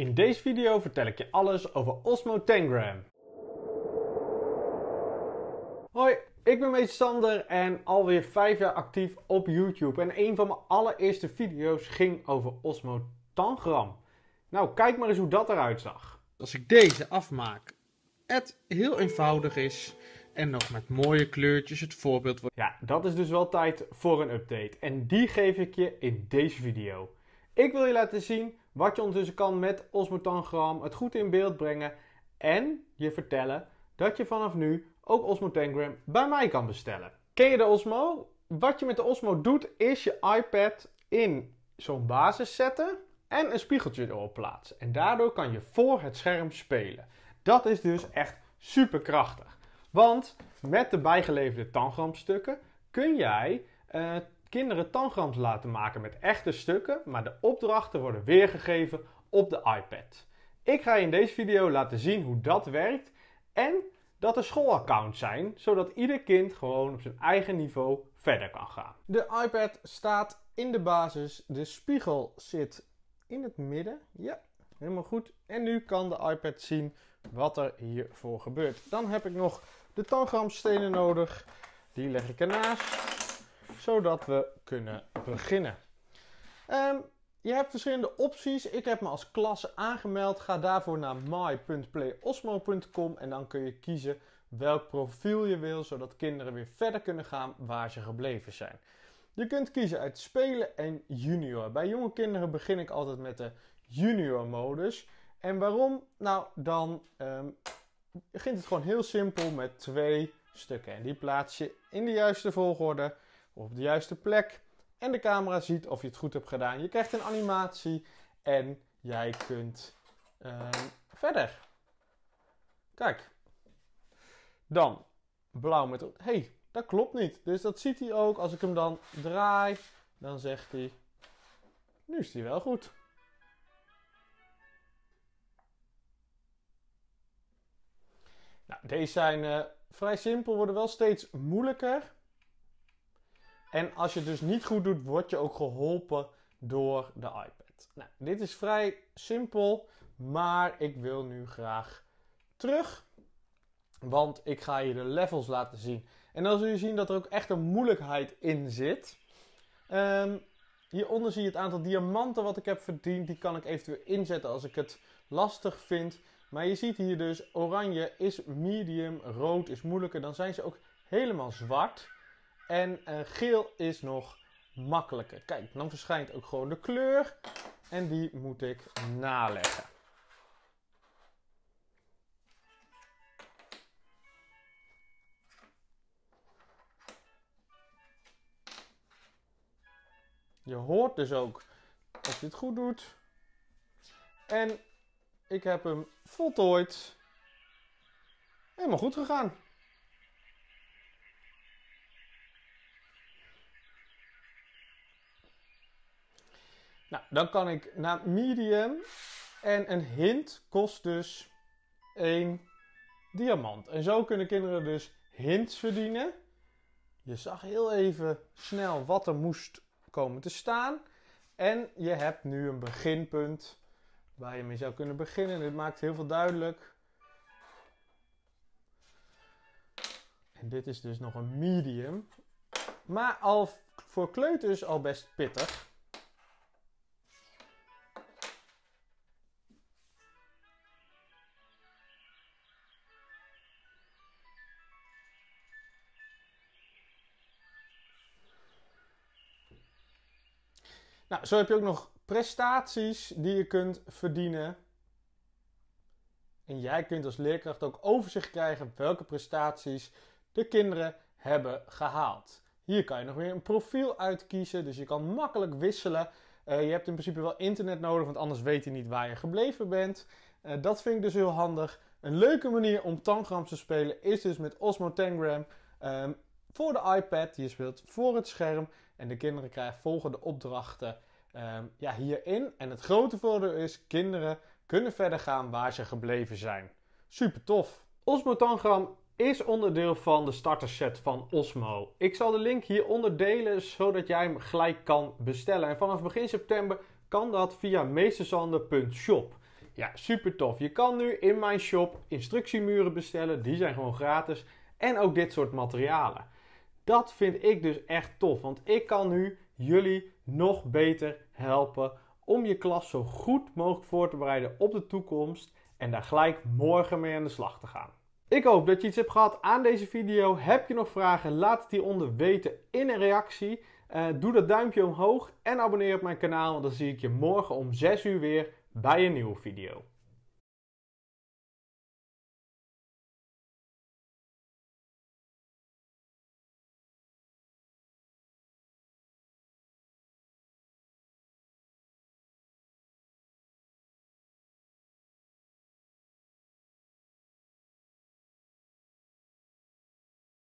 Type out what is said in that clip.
In deze video vertel ik je alles over Osmo Tangram. Hoi, ik ben meester Sander en alweer 5 jaar actief op YouTube. En een van mijn allereerste video's ging over Osmo Tangram. Nou, kijk maar eens hoe dat eruit zag. Als ik deze afmaak, het heel eenvoudig is en nog met mooie kleurtjes het voorbeeld wordt. Ja, dat is dus wel tijd voor een update. En die geef ik je in deze video. Ik wil je laten zien wat je ondertussen kan met osmotangram, het goed in beeld brengen en je vertellen dat je vanaf nu ook osmotangram bij mij kan bestellen. Ken je de Osmo? Wat je met de Osmo doet is je iPad in zo'n basis zetten en een spiegeltje erop plaatsen. En daardoor kan je voor het scherm spelen. Dat is dus echt super krachtig. Want met de bijgeleverde tangramstukken kun jij eh, kinderen tangrams laten maken met echte stukken, maar de opdrachten worden weergegeven op de iPad. Ik ga je in deze video laten zien hoe dat werkt en dat er schoolaccounts zijn, zodat ieder kind gewoon op zijn eigen niveau verder kan gaan. De iPad staat in de basis, de spiegel zit in het midden. Ja, helemaal goed. En nu kan de iPad zien wat er hiervoor gebeurt. Dan heb ik nog de tangramstenen nodig. Die leg ik ernaast zodat we kunnen beginnen. Ehm, je hebt verschillende opties. Ik heb me als klas aangemeld. Ga daarvoor naar my.playosmo.com en dan kun je kiezen welk profiel je wil, zodat kinderen weer verder kunnen gaan waar ze gebleven zijn. Je kunt kiezen uit spelen en junior. Bij jonge kinderen begin ik altijd met de junior modus. En waarom? Nou, dan ehm, begint het gewoon heel simpel met twee stukken. En die plaats je in de juiste volgorde op de juiste plek. En de camera ziet of je het goed hebt gedaan. Je krijgt een animatie en jij kunt ehm, verder. Kijk. Dan blauw met Hé, hey, dat klopt niet. Dus dat ziet hij ook. Als ik hem dan draai, dan zegt hij: Nu is hij wel goed. Nou, deze zijn eh, vrij simpel, worden wel steeds moeilijker. En als je het dus niet goed doet, word je ook geholpen door de iPad. Nou, dit is vrij simpel, maar ik wil nu graag terug. Want ik ga je de levels laten zien. En dan zul je zien dat er ook echt een moeilijkheid in zit. Ehm, hieronder zie je het aantal diamanten wat ik heb verdiend. Die kan ik eventueel inzetten als ik het lastig vind. Maar je ziet hier dus, oranje is medium, rood is moeilijker. Dan zijn ze ook helemaal zwart. En eh, geel is nog makkelijker. Kijk, dan verschijnt ook gewoon de kleur. En die moet ik naleggen. Je hoort dus ook als je het goed doet. En ik heb hem voltooid. Helemaal goed gegaan. Nou, dan kan ik naar medium. En een hint kost dus 1 diamant. En zo kunnen kinderen dus hints verdienen. Je zag heel even snel wat er moest komen te staan. En je hebt nu een beginpunt waar je mee zou kunnen beginnen. Dit maakt heel veel duidelijk. En dit is dus nog een medium. Maar al voor kleuters al best pittig. Nou, zo heb je ook nog prestaties die je kunt verdienen. En jij kunt als leerkracht ook overzicht krijgen welke prestaties de kinderen hebben gehaald. Hier kan je nog weer een profiel uitkiezen, dus je kan makkelijk wisselen. Eh, je hebt in principe wel internet nodig, want anders weet je niet waar je gebleven bent. Eh, dat vind ik dus heel handig. Een leuke manier om tangram te spelen is dus met Osmo Tangram. Ehm, voor de iPad. Je speelt voor het scherm. En de kinderen krijgen volgende opdrachten ehm, ja, hierin. En het grote voordeel is, kinderen kunnen verder gaan waar ze gebleven zijn. Super tof. Osmo Tangram is onderdeel van de starterset van Osmo. Ik zal de link hieronder delen, zodat jij hem gelijk kan bestellen. En vanaf begin september kan dat via meestersander.shop. Ja, super tof. Je kan nu in mijn shop instructiemuren bestellen. Die zijn gewoon gratis. En ook dit soort materialen dat vind ik dus echt tof. Want ik kan nu jullie nog beter helpen om je klas zo goed mogelijk voor te bereiden op de toekomst en daar gelijk morgen mee aan de slag te gaan. Ik hoop dat je iets hebt gehad aan deze video. Heb je nog vragen? Laat het hieronder weten in een reactie. Eh, doe dat duimpje omhoog en abonneer op mijn kanaal. want Dan zie ik je morgen om 6 uur weer bij een nieuwe video.